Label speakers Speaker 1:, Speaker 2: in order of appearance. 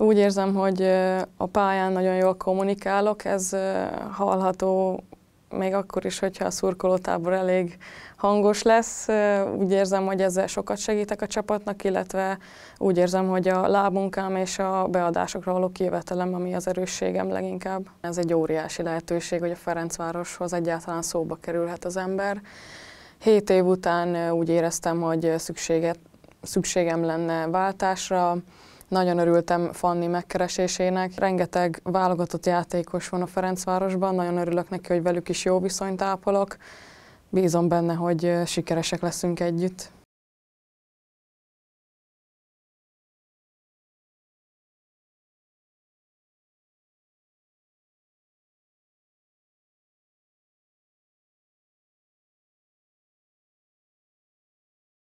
Speaker 1: Úgy érzem, hogy a pályán nagyon jól kommunikálok, ez hallható még akkor is, hogyha a szurkolótábor elég hangos lesz. Úgy érzem, hogy ezzel sokat segítek a csapatnak, illetve úgy érzem, hogy a lábunkám és a beadásokra való kivetelem, ami az erősségem leginkább. Ez egy óriási lehetőség, hogy a Ferencvároshoz egyáltalán szóba kerülhet az ember. Hét év után úgy éreztem, hogy szükséget, szükségem lenne váltásra, nagyon örültem Fanni megkeresésének. Rengeteg válogatott játékos van a Ferencvárosban, nagyon örülök neki, hogy velük is jó viszonyt ápolok. Bízom benne, hogy sikeresek leszünk együtt.